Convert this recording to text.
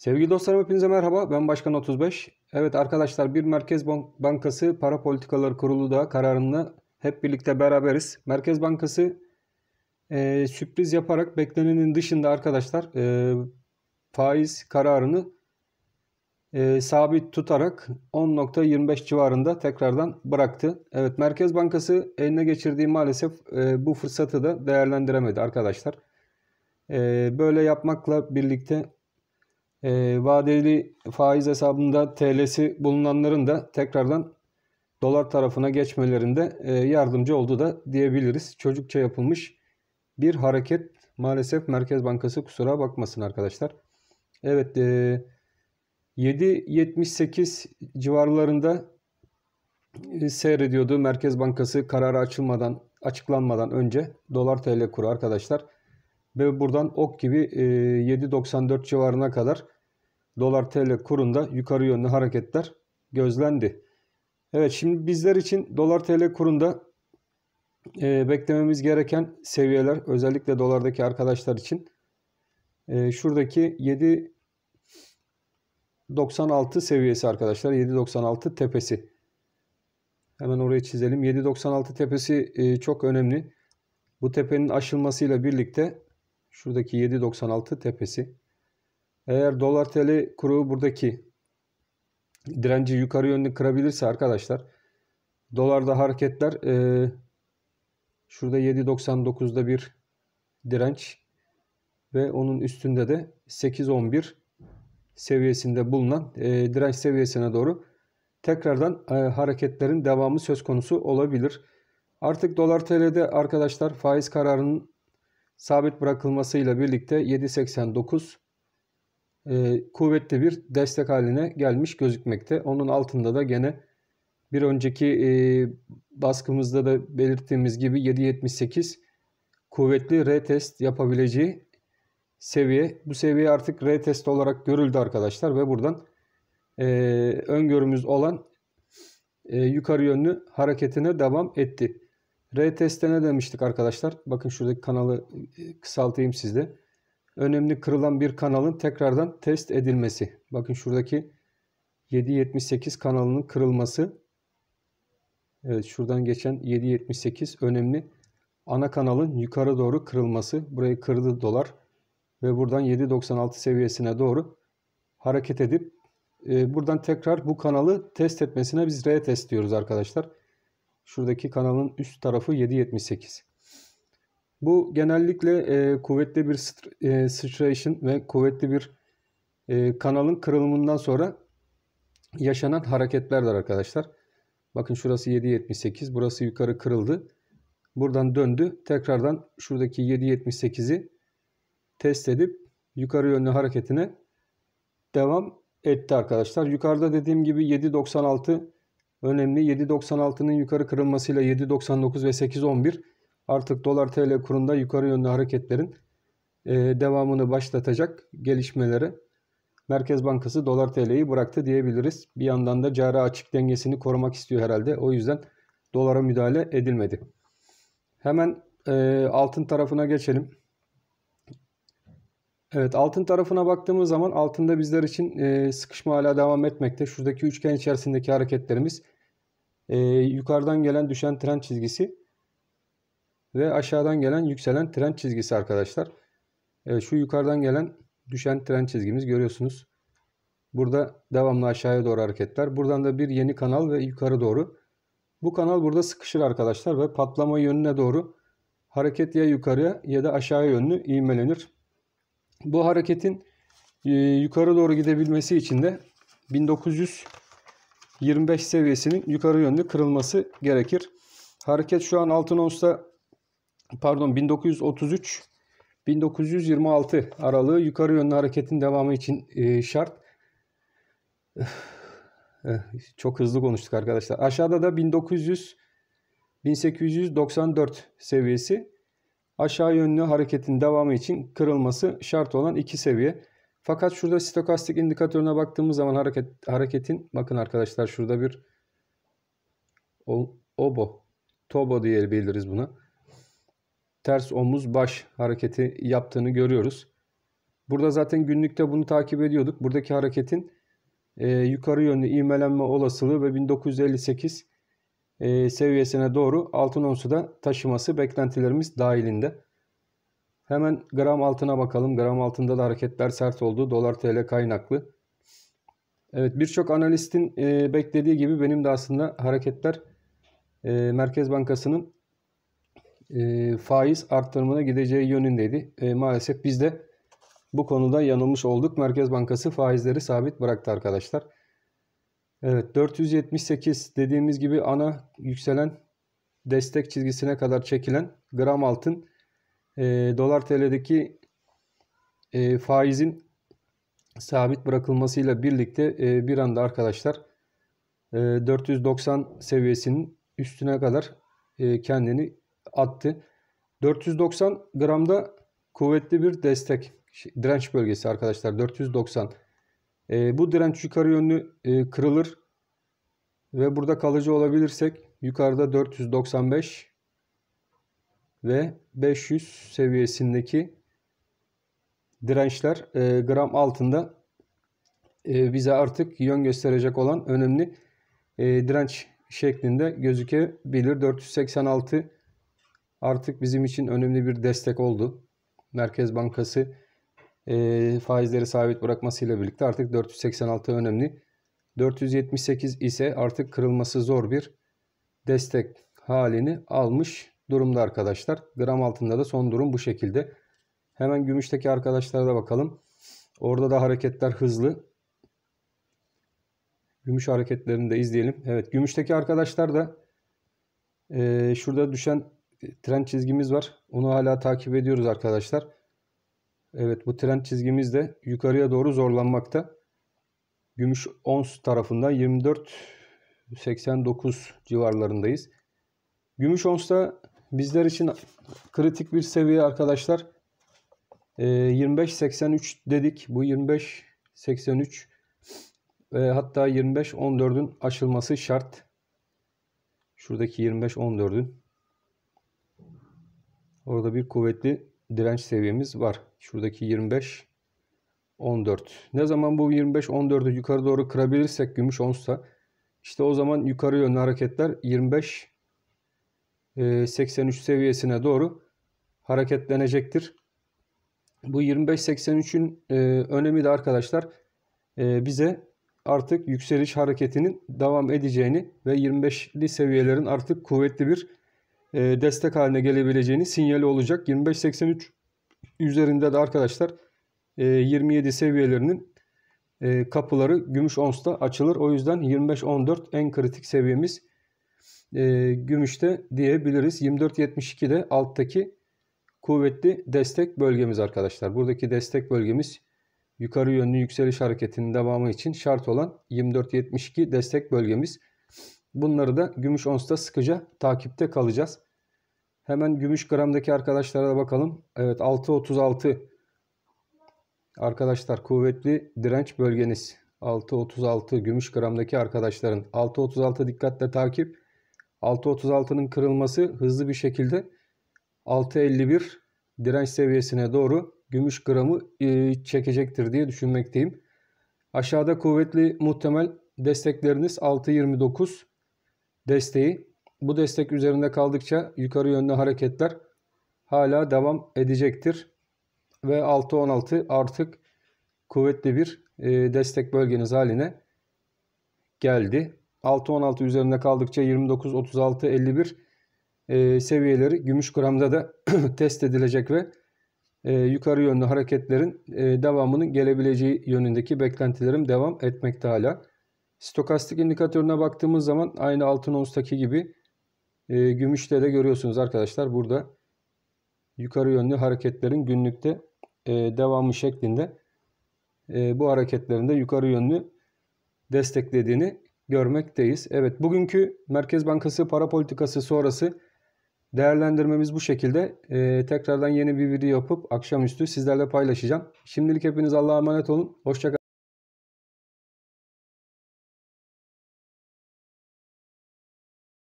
Sevgili dostlarım hepinize merhaba. Ben Başkan 35. Evet arkadaşlar bir Merkez Bankası Para Politikaları Kurulu da kararını hep birlikte beraberiz. Merkez Bankası e, sürpriz yaparak beklenenin dışında arkadaşlar e, faiz kararını e, sabit tutarak 10.25 civarında tekrardan bıraktı. Evet Merkez Bankası eline geçirdiği maalesef e, bu fırsatı da değerlendiremedi arkadaşlar. E, böyle yapmakla birlikte e, vadeli faiz hesabında TL'si bulunanların da tekrardan dolar tarafına geçmelerinde e, yardımcı oldu da diyebiliriz. Çocukça yapılmış bir hareket maalesef Merkez Bankası kusura bakmasın arkadaşlar. Evet e, 7.78 civarlarında e, seyrediyordu Merkez Bankası kararı açılmadan açıklanmadan önce dolar TL kuru arkadaşlar ve buradan ok gibi 7.94 e, civarına kadar dolar TL kurunda yukarı yönlü hareketler gözlendi. Evet şimdi bizler için dolar TL kurunda e, beklememiz gereken seviyeler özellikle dolardaki arkadaşlar için e, şuradaki 7.96 seviyesi arkadaşlar 7.96 tepesi. Hemen orayı çizelim. 7.96 tepesi çok önemli. Bu tepenin aşılmasıyla birlikte Şuradaki 7.96 tepesi. Eğer dolar tl kuru buradaki direnci yukarı yönlü kırabilirse arkadaşlar dolarda hareketler e, şurada 7.99'da bir direnç ve onun üstünde de 8.11 seviyesinde bulunan e, direnç seviyesine doğru tekrardan e, hareketlerin devamı söz konusu olabilir. Artık dolar tl'de arkadaşlar faiz kararının sabit bırakılmasıyla birlikte 7.89 e, kuvvetli bir destek haline gelmiş gözükmekte. Onun altında da gene bir önceki e, baskımızda da belirttiğimiz gibi 7.78 kuvvetli retest yapabileceği seviye. Bu seviye artık retest olarak görüldü arkadaşlar ve buradan e, öngörümüz olan e, yukarı yönlü hareketine devam etti. R teste ne demiştik arkadaşlar? Bakın şuradaki kanalı e, kısaltayım sizde. Önemli kırılan bir kanalın tekrardan test edilmesi. Bakın şuradaki 778 kanalının kırılması. Evet şuradan geçen 778 önemli. Ana kanalın yukarı doğru kırılması. Burayı kırdı dolar. Ve buradan 796 seviyesine doğru hareket edip e, buradan tekrar bu kanalı test etmesine biz R test diyoruz arkadaşlar. Şuradaki kanalın üst tarafı 7.78. Bu genellikle e, kuvvetli bir e, sıçrayışın ve kuvvetli bir e, kanalın kırılımından sonra yaşanan hareketlerdir arkadaşlar. Bakın şurası 7.78 burası yukarı kırıldı. Buradan döndü. Tekrardan şuradaki 7.78'i test edip yukarı yönlü hareketine devam etti arkadaşlar. Yukarıda dediğim gibi 7.96 önemli. 7.96'nın yukarı kırılmasıyla 7.99 ve 8.11 artık dolar TL kurunda yukarı yönlü hareketlerin e, devamını başlatacak gelişmeleri Merkez Bankası dolar TL'yi bıraktı diyebiliriz. Bir yandan da cari açık dengesini korumak istiyor herhalde. O yüzden dolara müdahale edilmedi. Hemen e, altın tarafına geçelim. Evet altın tarafına baktığımız zaman altında bizler için e, sıkışma hala devam etmekte. Şuradaki üçgen içerisindeki hareketlerimiz e, yukarıdan gelen düşen trend çizgisi ve aşağıdan gelen yükselen trend çizgisi arkadaşlar. Evet, şu yukarıdan gelen düşen trend çizgimiz görüyorsunuz. Burada devamlı aşağıya doğru hareketler. Buradan da bir yeni kanal ve yukarı doğru. Bu kanal burada sıkışır arkadaşlar ve patlama yönüne doğru hareket ya yukarıya ya da aşağıya yönlü ivmelenir. Bu hareketin e, yukarı doğru gidebilmesi için de 1925 seviyesinin yukarı yönlü kırılması gerekir. Hareket şu an altın onsta pardon 1933 1926 aralığı yukarı yönlü hareketin devamı için e, şart. Eh, çok hızlı konuştuk arkadaşlar. Aşağıda da 1900 1894 seviyesi aşağı yönlü hareketin devamı için kırılması şart olan iki seviye. Fakat şurada stokastik indikatörüne baktığımız zaman hareket hareketin bakın arkadaşlar şurada bir o, obo, tobo diyebiliriz buna. Ters omuz baş hareketi yaptığını görüyoruz. Burada zaten günlükte bunu takip ediyorduk. Buradaki hareketin e, yukarı yönlü ivmelenme olasılığı ve 1958 e, seviyesine doğru altın onsu da taşıması beklentilerimiz dahilinde. Hemen gram altına bakalım. Gram altında da hareketler sert oldu. Dolar TL kaynaklı. Evet birçok analistin e, beklediği gibi benim de aslında hareketler e, Merkez Bankası'nın e, faiz arttırımına gideceği yönündeydi. E, maalesef biz de bu konuda yanılmış olduk. Merkez Bankası faizleri sabit bıraktı arkadaşlar. Evet 478 dediğimiz gibi ana yükselen destek çizgisine kadar çekilen gram altın e, dolar TL'deki e, faizin sabit bırakılmasıyla birlikte e, bir anda arkadaşlar e, 490 seviyesinin üstüne kadar e, kendini attı. 490 gramda kuvvetli bir destek direnç bölgesi arkadaşlar 490 e, bu direnç yukarı yönlü e, kırılır ve burada kalıcı olabilirsek yukarıda 495 ve 500 seviyesindeki dirençler e, gram altında e, bize artık yön gösterecek olan önemli e, direnç şeklinde gözükebilir. 486 artık bizim için önemli bir destek oldu. Merkez Bankası e, faizleri sabit bırakmasıyla birlikte artık 486 önemli. 478 ise artık kırılması zor bir destek halini almış durumda arkadaşlar. Gram altında da son durum bu şekilde. Hemen gümüşteki arkadaşlara da bakalım. Orada da hareketler hızlı. Gümüş hareketlerini de izleyelim. Evet gümüşteki arkadaşlar da e, şurada düşen trend çizgimiz var. Onu hala takip ediyoruz arkadaşlar. Evet bu trend çizgimiz de yukarıya doğru zorlanmakta. Gümüş ons tarafından 24.89 civarlarındayız. Gümüş ons da bizler için kritik bir seviye arkadaşlar. E, ee, 25.83 dedik. Bu 25.83 ve hatta 25.14'ün aşılması şart. Şuradaki 25.14'ün. Orada bir kuvvetli direnç seviyemiz var. Şuradaki 25 14. Ne zaman bu 25 14'ü yukarı doğru kırabilirsek gümüş onsa işte o zaman yukarı yönlü hareketler 25 83 e, seviyesine doğru hareketlenecektir. Bu 25-83'ün e, önemi de arkadaşlar e, bize artık yükseliş hareketinin devam edeceğini ve 25'li seviyelerin artık kuvvetli bir e, destek haline gelebileceğini sinyali olacak. 25.83 üzerinde de arkadaşlar 27 e, seviyelerinin e, kapıları gümüş onsta açılır. O yüzden 25.14 en kritik seviyemiz gümüşte diyebiliriz. 24.72 de alttaki kuvvetli destek bölgemiz arkadaşlar. Buradaki destek bölgemiz yukarı yönlü yükseliş hareketinin devamı için şart olan 24.72 destek bölgemiz. Bunları da gümüş onsta sıkıca takipte kalacağız. Hemen gümüş gramdaki arkadaşlara da bakalım. Evet 6.36 arkadaşlar kuvvetli direnç bölgeniz. 6.36 gümüş gramdaki arkadaşların 6.36 dikkatle takip. 6.36'nın kırılması hızlı bir şekilde 6.51 direnç seviyesine doğru gümüş gramı e, çekecektir diye düşünmekteyim. Aşağıda kuvvetli muhtemel destekleriniz 6.29 desteği. Bu destek üzerinde kaldıkça yukarı yönlü hareketler hala devam edecektir. Ve 6.16 artık kuvvetli bir e, destek bölgeniz haline geldi. 6.16 üzerinde kaldıkça 29.36.51 e, seviyeleri gümüş gramda da test edilecek ve e, yukarı yönlü hareketlerin e, devamının gelebileceği yönündeki beklentilerim devam etmekte hala. Stokastik indikatörüne baktığımız zaman aynı altın onstaki gibi e, gümüşte de görüyorsunuz arkadaşlar. Burada yukarı yönlü hareketlerin günlükte e, devamı şeklinde e, bu hareketlerinde yukarı yönlü desteklediğini görmekteyiz. Evet bugünkü Merkez Bankası para politikası sonrası değerlendirmemiz bu şekilde. E, tekrardan yeni bir video yapıp akşamüstü sizlerle paylaşacağım. Şimdilik hepiniz Allah'a emanet olun. Hoşçakalın.